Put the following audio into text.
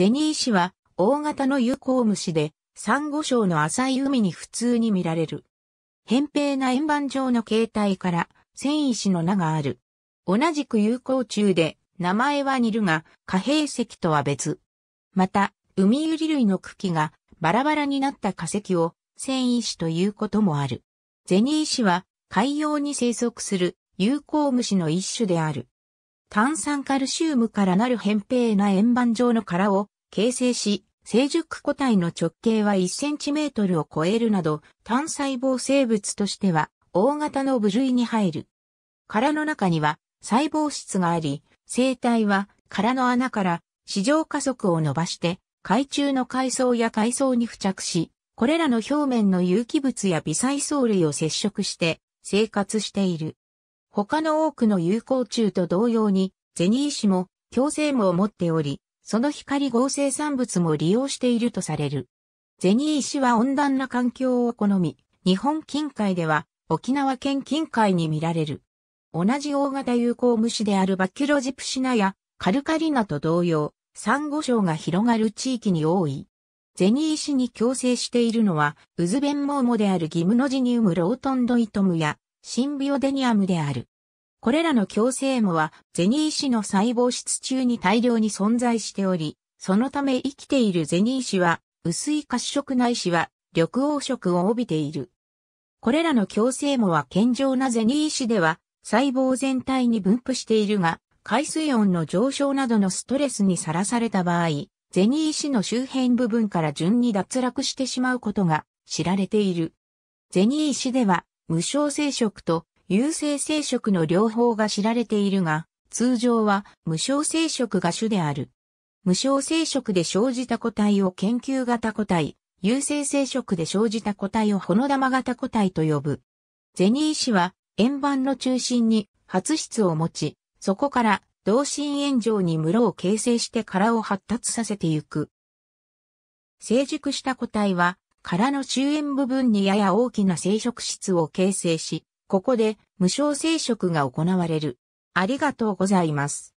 ゼニー氏は大型の有効虫で、サンゴ礁の浅い海に普通に見られる。扁平な円盤状の形態から繊維子の名がある。同じく有効虫で、名前は似るが、貨幣石とは別。また、海ユリ類の茎がバラバラになった化石を繊維子ということもある。ゼニー氏は海洋に生息する有効虫の一種である。炭酸カルシウムからなる扁平な円盤状の殻を形成し、成熟個体の直径は1トルを超えるなど、単細胞生物としては、大型の部類に入る。殻の中には、細胞質があり、生体は殻の穴から市場加速を伸ばして、海中の海藻や海藻に付着し、これらの表面の有機物や微細藻類を接触して生活している。他の多くの有効虫と同様に、ゼニー氏も強生毛を持っており、その光合成産物も利用しているとされる。ゼニー氏は温暖な環境を好み、日本近海では沖縄県近海に見られる。同じ大型有効虫であるバキュロジプシナやカルカリナと同様、サンゴ礁が広がる地域に多い。ゼニー氏に共生しているのは、ウズベンモーモであるギムノジニウムロートンドイトムやシンビオデニアムである。これらの共生母は、ゼニー氏の細胞質中に大量に存在しており、そのため生きているゼニー氏は、薄い褐色内いは、緑黄色を帯びている。これらの共生母は健常なゼニー氏では、細胞全体に分布しているが、海水温の上昇などのストレスにさらされた場合、ゼニー氏の周辺部分から順に脱落してしまうことが知られている。ゼニー氏では無償生殖と有性生殖の両方が知られているが、通常は無償生殖が主である。無償生殖で生じた個体を研究型個体、有性生殖で生じた個体をほの玉型個体と呼ぶ。ゼニー氏は円盤の中心に発質を持ち、そこから同心円状に室を形成して殻を発達させてゆく。成熟した個体は殻の中円部分にやや大きな生殖質を形成し、ここで無償生殖が行われる。ありがとうございます。